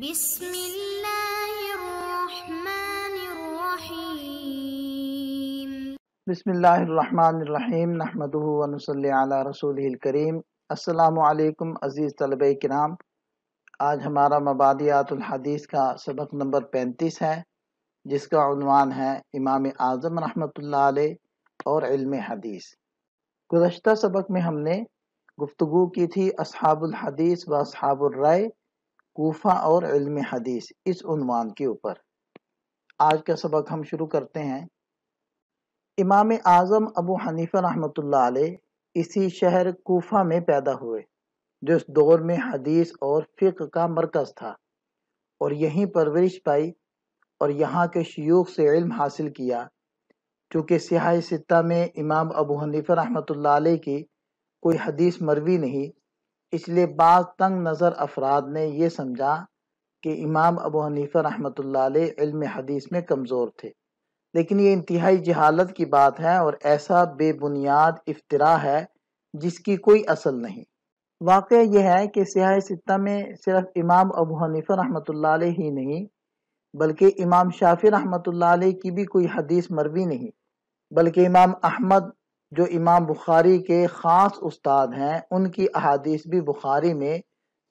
بسم اللہ الرحمن الرحیم بسم اللہ الرحمن الرحیم نحمده و علی رسول السلام علیکم عزیز طلب کرام آج ہمارا مبادیات الحدیث کا سبق نمبر پینتیس ہے جس کا عنوان ہے امام اعظم رحمۃ اللہ علیہ اور علم حدیث گزشتہ سبق میں ہم نے گفتگو کی تھی اصحاب الحدیث و اصحاب الرائے کوفہ اور علم حدیث اس عنوان کے اوپر آج کا سبق ہم شروع کرتے ہیں امام اعظم ابو حنیفہ رحمۃ اللہ علیہ اسی شہر کوفہ میں پیدا ہوئے جو اس دور میں حدیث اور فقہ کا مرکز تھا اور یہیں پرورش پائی اور یہاں کے شیوخ سے علم حاصل کیا چونکہ سیاہ ستہ میں امام ابو حنیفہ رحمۃ اللہ علیہ کی کوئی حدیث مروی نہیں اس لیے بعض تنگ نظر افراد نے یہ سمجھا کہ امام ابو حنیفہ رحمۃ اللہ علیہ علم حدیث میں کمزور تھے لیکن یہ انتہائی جہالت کی بات ہے اور ایسا بے بنیاد افطرا ہے جس کی کوئی اصل نہیں واقعہ یہ ہے کہ سیاہ ستہ میں صرف امام ابو حنیفہ رحمۃ اللہ علیہ ہی نہیں بلکہ امام شافی رحمۃ اللہ علیہ کی بھی کوئی حدیث مروی نہیں بلکہ امام احمد جو امام بخاری کے خاص استاد ہیں ان کی احادیث بھی بخاری میں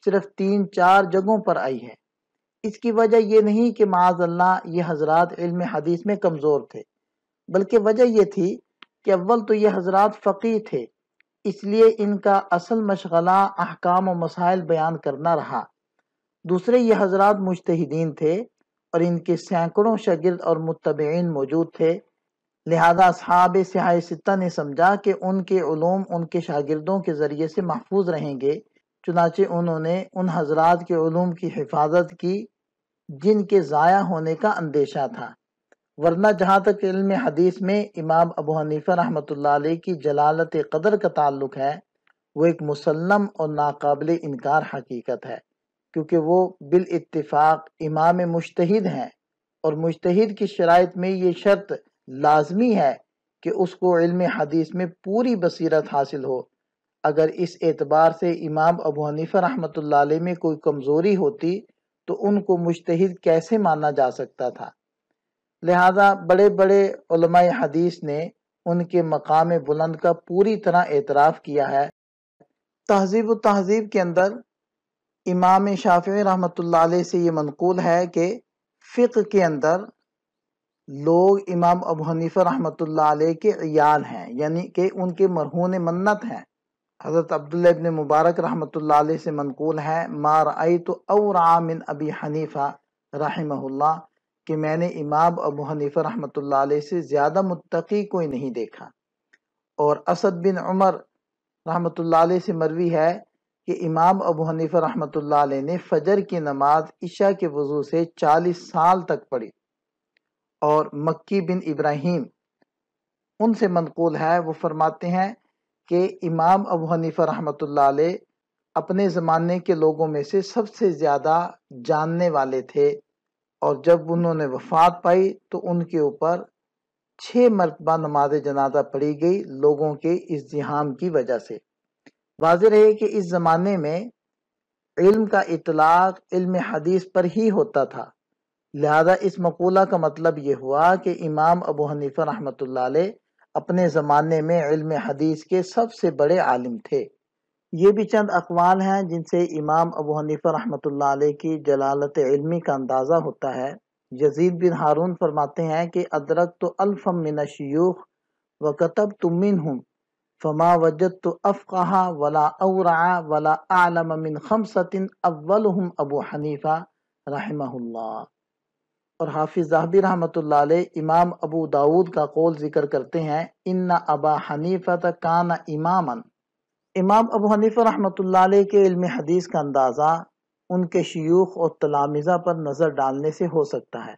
صرف تین چار جگہوں پر آئی ہے اس کی وجہ یہ نہیں کہ معاذ اللہ یہ حضرات علم حدیث میں کمزور تھے بلکہ وجہ یہ تھی کہ اول تو یہ حضرات فقی تھے اس لیے ان کا اصل مشغلہ احکام و مسائل بیان کرنا رہا دوسرے یہ حضرات مجتہدین تھے اور ان کے سینکڑوں شاگرد اور متبعین موجود تھے لہذا اصحاب سیاہ ستہ نے سمجھا کہ ان کے علوم ان کے شاگردوں کے ذریعے سے محفوظ رہیں گے چنانچہ انہوں نے ان حضرات کے علوم کی حفاظت کی جن کے ضائع ہونے کا اندیشہ تھا ورنہ جہاں تک علم حدیث میں امام ابو حنیفہ رحمۃ اللہ علیہ کی جلالت قدر کا تعلق ہے وہ ایک مسلم اور ناقابل انکار حقیقت ہے کیونکہ وہ بالاتفاق امام مشتہد ہیں اور مشتہد کی شرائط میں یہ شرط لازمی ہے کہ اس کو علم حدیث میں پوری بصیرت حاصل ہو اگر اس اعتبار سے امام ابو حنیف رحمۃ اللہ علیہ میں کوئی کمزوری ہوتی تو ان کو مشتہد کیسے مانا جا سکتا تھا لہذا بڑے بڑے علماء حدیث نے ان کے مقام بلند کا پوری طرح اعتراف کیا ہے تہذیب و تہذیب کے اندر امام شافع رحمۃ اللہ علیہ سے یہ منقول ہے کہ فقہ کے اندر لوگ امام ابو حنیفہ رحمۃ اللہ علیہ کے عیال ہیں یعنی کہ ان کے مرہون منت ہیں حضرت عبداللہ ابن مبارک رحمۃ اللہ علیہ سے منقول ہے ما رأیت اورعا من ابی حنیفہ رحمہ اللہ کہ میں نے امام ابو حنیفہ رحمۃ اللہ علیہ سے زیادہ متقی کوئی نہیں دیکھا اور اسد بن عمر رحمۃ اللہ علیہ سے مروی ہے کہ امام ابو حنیفہ رحمۃ اللہ علیہ نے فجر کی نماز عشاء کے وضو سے چالیس سال تک پڑھی اور مکی بن ابراہیم ان سے منقول ہے وہ فرماتے ہیں کہ امام ابو حنیفہ رحمۃ اللہ علیہ اپنے زمانے کے لوگوں میں سے سب سے زیادہ جاننے والے تھے اور جب انہوں نے وفات پائی تو ان کے اوپر چھ مرتبہ نماز جنازہ پڑھی گئی لوگوں کے اس کی وجہ سے واضح رہے کہ اس زمانے میں علم کا اطلاق علم حدیث پر ہی ہوتا تھا لہذا اس مقولہ کا مطلب یہ ہوا کہ امام ابو حنیفہ رحمۃ اللہ علیہ اپنے زمانے میں علم حدیث کے سب سے بڑے عالم تھے یہ بھی چند اقوال ہیں جن سے امام ابو حنیفہ رحمۃ اللہ علیہ کی جلالت علمی کا اندازہ ہوتا ہے جزید بن ہارون فرماتے ہیں کہ ادرک تو الفم من و کتب تو من ہوں فما وجد تو افقہ ولا اورعا ولا اعلم من خمسة اولہم ابو حنیفہ رحمہ اللہ اور حافظ رحمت رحمۃ علیہ امام ابو داود کا قول ذکر کرتے ہیں ان نہ ابا كَانَ اِمَامًا امام ابو حنیف رحمۃ اللہ علیہ کے علم حدیث کا اندازہ ان کے شیوخ اور تلامزہ پر نظر ڈالنے سے ہو سکتا ہے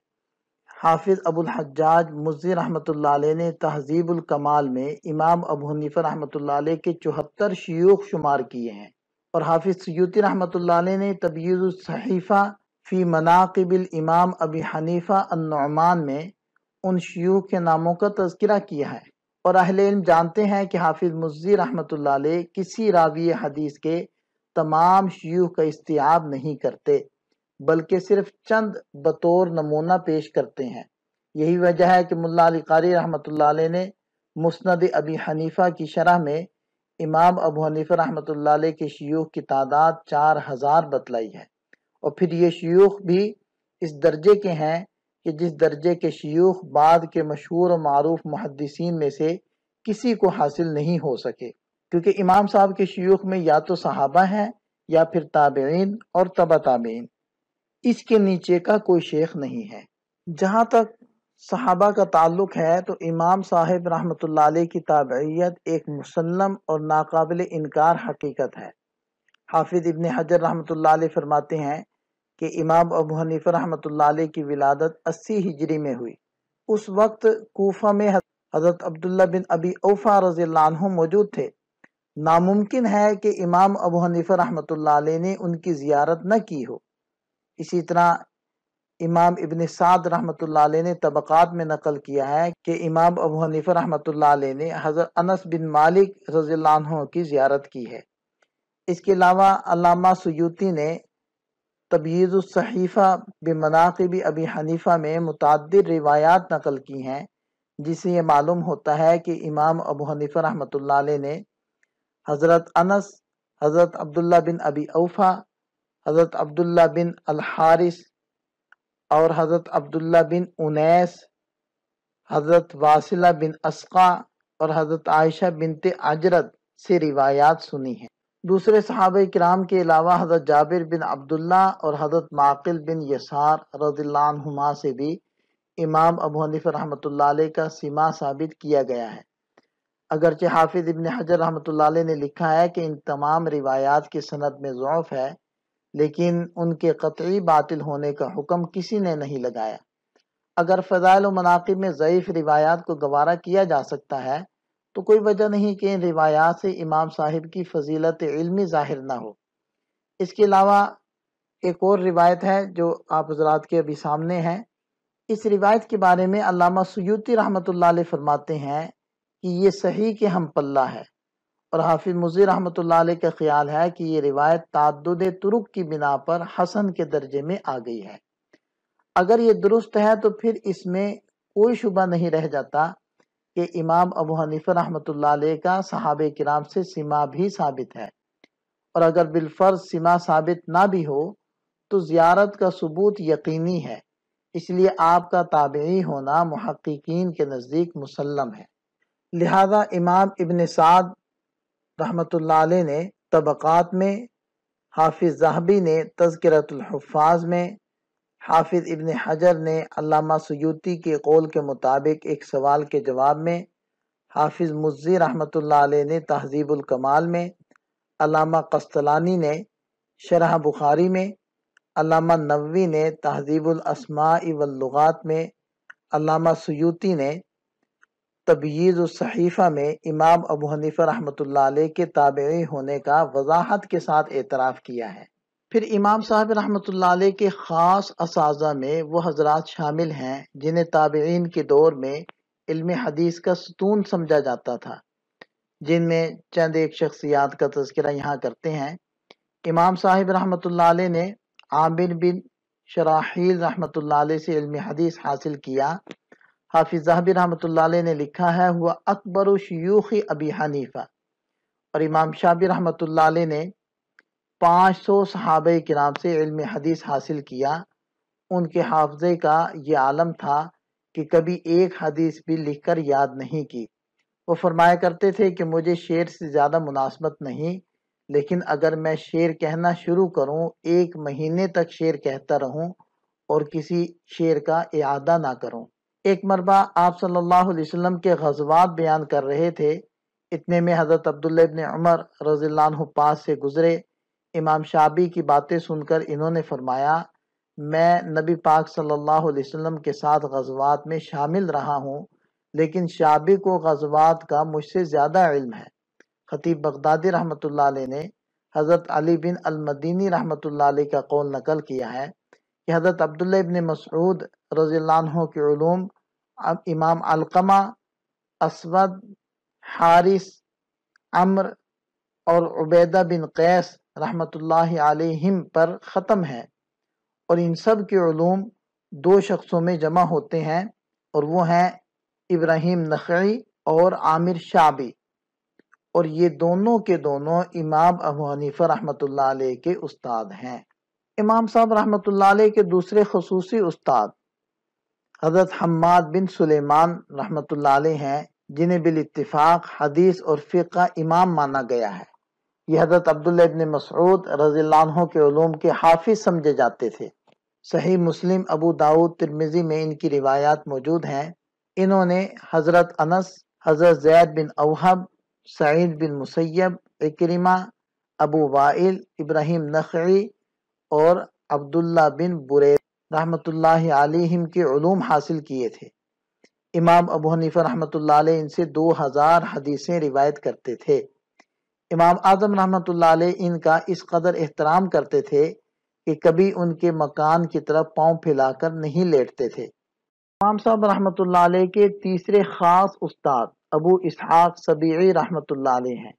حافظ ابو الحجاج مزی رحمۃ اللہ علیہ نے تہذیب الکمال میں امام ابو حنیف رحمۃ اللہ علیہ کے چوہتر شیوخ شمار کیے ہیں اور حافظ سیوتی رحمۃ اللہ علیہ نے تبیز الصحیفہ فی مناقب الامام ابی حنیفہ النعمان میں ان شیوخ کے ناموں کا تذکرہ کیا ہے اور اہل علم جانتے ہیں کہ حافظ مزی رحمۃ اللہ علیہ کسی راوی حدیث کے تمام شیوخ کا استعاب نہیں کرتے بلکہ صرف چند بطور نمونہ پیش کرتے ہیں یہی وجہ ہے کہ ملا علی قاری رحمۃ علیہ نے مسند ابی حنیفہ کی شرح میں امام ابو حنیفہ رحمۃ علیہ کے شیوخ کی تعداد چار ہزار بتلائی ہے اور پھر یہ شیوخ بھی اس درجے کے ہیں کہ جس درجے کے شیوخ بعد کے مشہور و معروف محدثین میں سے کسی کو حاصل نہیں ہو سکے کیونکہ امام صاحب کے شیوخ میں یا تو صحابہ ہیں یا پھر تابعین اور تبا تابعین اس کے نیچے کا کوئی شیخ نہیں ہے جہاں تک صحابہ کا تعلق ہے تو امام صاحب رحمت اللہ علیہ کی تابعیت ایک مسلم اور ناقابل انکار حقیقت ہے حافظ ابن حجر رحمۃ اللہ علیہ فرماتے ہیں کہ امام ابو حنیف رحمۃ اللہ علیہ کی ولادت اسی ہجری میں ہوئی اس وقت کوفہ میں حضرت عبداللہ بن ابی اوفا رضی اللہ عنہ موجود تھے ناممکن ہے کہ امام ابو حنیف رحمۃ اللہ علیہ نے ان کی زیارت نہ کی ہو اسی طرح امام ابن سعد رحمۃ اللہ علیہ نے طبقات میں نقل کیا ہے کہ امام ابو حنیف رحمۃ اللہ علیہ نے حضرت انس بن مالک رضی اللہ عنہ کی زیارت کی ہے اس کے علاوہ علامہ سیوتی نے تبیز الصحیفہ بمناقب ابی حنیفہ میں متعدد روایات نقل کی ہیں جسے یہ معلوم ہوتا ہے کہ امام ابو حنیفہ رحمۃ اللہ علیہ نے حضرت انس حضرت عبداللہ بن ابی اوفا حضرت عبداللہ بن الحارث اور حضرت عبداللہ بن انیس حضرت واصلہ بن اسقا اور حضرت عائشہ بنت اجرت سے روایات سنی ہیں دوسرے صحابہ کرام کے علاوہ حضرت جابر بن عبداللہ اور حضرت معقل بن یسار رضی اللہ عنہما سے بھی امام ابو حنیف رحمۃ اللہ علیہ کا سیما ثابت کیا گیا ہے اگرچہ حافظ ابن حجر رحمۃ اللہ علیہ نے لکھا ہے کہ ان تمام روایات کی صنعت میں ضعف ہے لیکن ان کے قطعی باطل ہونے کا حکم کسی نے نہیں لگایا اگر فضائل و مناقب میں ضعیف روایات کو گوارہ کیا جا سکتا ہے تو کوئی وجہ نہیں کہ ان روایات سے امام صاحب کی فضیلت علمی ظاہر نہ ہو اس کے علاوہ ایک اور روایت ہے جو آپ حضرات کے ابھی سامنے اس روایت کے بارے میں علامہ سیوتی رحمت اللہ علیہ فرماتے ہیں کہ یہ صحیح کہ ہم پلہ ہے اور حافظ مزی رحمۃ اللہ علیہ کا خیال ہے کہ یہ روایت تعدد ترک کی بنا پر حسن کے درجے میں آ گئی ہے اگر یہ درست ہے تو پھر اس میں کوئی شبہ نہیں رہ جاتا کہ امام ابو حنیفہ رحمۃ اللہ علیہ کا صحابہ کرام سے سما بھی ثابت ہے اور اگر بالفرض سما ثابت نہ بھی ہو تو زیارت کا ثبوت یقینی ہے اس لیے آپ کا تابعی ہونا محققین کے نزدیک مسلم ہے لہذا امام ابن سعد رحمۃ اللہ علیہ نے طبقات میں حافظ زہبی نے تذکرت الحفاظ میں حافظ ابن حجر نے علامہ سیوتی کے قول کے مطابق ایک سوال کے جواب میں حافظ مزی رحمۃ اللہ علیہ نے تہذیب الکمال میں علامہ قسطلانی نے شرح بخاری میں علامہ نوی نے تہذیب الاسماء واللغات میں علامہ سیوتی نے تبییز الصحیفہ میں امام ابو حنیفہ رحمۃ اللہ علیہ کے تابعی ہونے کا وضاحت کے ساتھ اعتراف کیا ہے پھر امام صاحب رحمۃ اللہ علیہ کے خاص اساتذہ میں وہ حضرات شامل ہیں جنہیں تابعین کے دور میں علم حدیث کا ستون سمجھا جاتا تھا جن میں چند ایک شخصیات کا تذکرہ یہاں کرتے ہیں امام صاحب رحمۃ اللہ علیہ نے عامر بن شراحیل رحمۃ اللہ علیہ سے علم حدیث حاصل کیا حافظ زہبی رحمۃ اللہ علیہ نے لکھا ہے ہوا اکبر و شیوخ ابی حنیفہ اور امام شابی رحمۃ اللہ علیہ نے پانچ سو صحابہ کرام سے علم حدیث حاصل کیا ان کے حافظے کا یہ عالم تھا کہ کبھی ایک حدیث بھی لکھ کر یاد نہیں کی وہ فرمایا کرتے تھے کہ مجھے شعر سے زیادہ مناسبت نہیں لیکن اگر میں شعر کہنا شروع کروں ایک مہینے تک شعر کہتا رہوں اور کسی شعر کا اعادہ نہ کروں ایک مربع آپ صلی اللہ علیہ وسلم کے غزوات بیان کر رہے تھے اتنے میں حضرت عبداللہ ابن عمر رضی اللہ عنہ پاس سے گزرے امام شابی کی باتیں سن کر انہوں نے فرمایا میں نبی پاک صلی اللہ علیہ وسلم کے ساتھ غزوات میں شامل رہا ہوں لیکن شابی کو غزوات کا مجھ سے زیادہ علم ہے خطیب بغدادی رحمۃ اللہ علیہ نے حضرت علی بن المدینی رحمت اللہ علیہ کا قول نقل کیا ہے کہ حضرت عبداللہ ابن مسعود رضی اللہ عنہ کی علوم امام علقمہ اسود حارث امر اور عبیدہ بن قیس رحمت اللہ علیہم پر ختم ہے اور ان سب کے علوم دو شخصوں میں جمع ہوتے ہیں اور وہ ہیں ابراہیم نخعی اور عامر شعبی اور یہ دونوں کے دونوں امام ابو حنیفہ رحمۃ اللہ علیہ کے استاد ہیں امام صاحب رحمۃ اللہ علیہ کے دوسرے خصوصی استاد حضرت حماد بن سلیمان رحمۃ اللہ علیہ ہیں جنہیں بالاتفاق حدیث اور فقہ امام مانا گیا ہے یہ حضرت عبداللہ ابن مسعود رضی اللہ عنہ کے علوم کے حافظ سمجھے جاتے تھے صحیح مسلم ابو داود ترمیزی میں ان کی روایات موجود ہیں انہوں نے حضرت انس حضرت زید بن اوہب سعید بن مسیب اکریمہ ابو وائل ابراہیم نخعی اور عبداللہ بن برے رحمۃ اللہ علیہم کے علوم حاصل کیے تھے امام ابو حنیفہ رحمۃ اللہ علیہ ان سے دو ہزار حدیثیں روایت کرتے تھے امام اعظم رحمۃ علیہ ان کا اس قدر احترام کرتے تھے کہ کبھی ان کے مکان کی طرف پاؤں پھیلا کر نہیں لیٹتے تھے امام صاحب رحمۃ اللہ علیہ کے تیسرے خاص استاد ابو اسحاق اللہ علیہ ہیں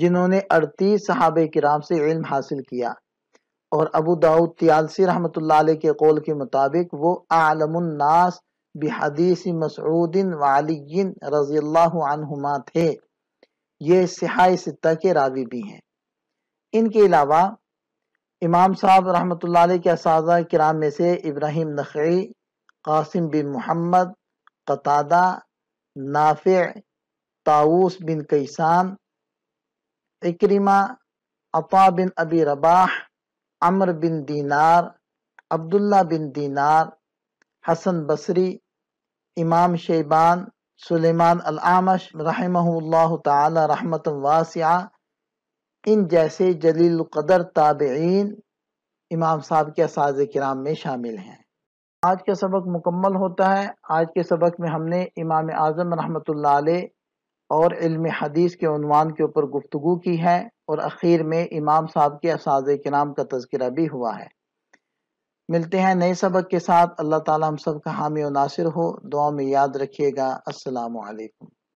جنہوں نے اڑتیس صحابہ کرام سے علم حاصل کیا اور ابو تیالسی رحمۃ اللہ علیہ کے قول کے مطابق وہ عالم الناس بحدیث مسعود وعلی رضی اللہ عنہما تھے یہ سہائے ستہ کے راوی بھی ہیں ان کے علاوہ امام صاحب رحمۃ اللہ علیہ کے اساتذہ کرام میں سے ابراہیم نخعی قاسم بن محمد قطادہ نافع تاؤس بن کیسان اکریمہ عطا بن ابی رباح عمر بن دینار عبداللہ بن دینار حسن بصری امام شیبان سلیمان العامش رحمہ اللہ تعالی رحمت واسعہ ان جیسے جلیل قدر تابعین امام صاحب کے اساتذِ کرام میں شامل ہیں آج کا سبق مکمل ہوتا ہے آج کے سبق میں ہم نے امام اعظم رحمۃ اللہ علیہ اور علم حدیث کے عنوان کے اوپر گفتگو کی ہے اور اخیر میں امام صاحب کے اساز کرام کا تذکرہ بھی ہوا ہے ملتے ہیں نئے سبق کے ساتھ اللہ تعالیٰ ہم سب کا حامی و ناصر ہو دعا میں یاد رکھیے گا السلام علیکم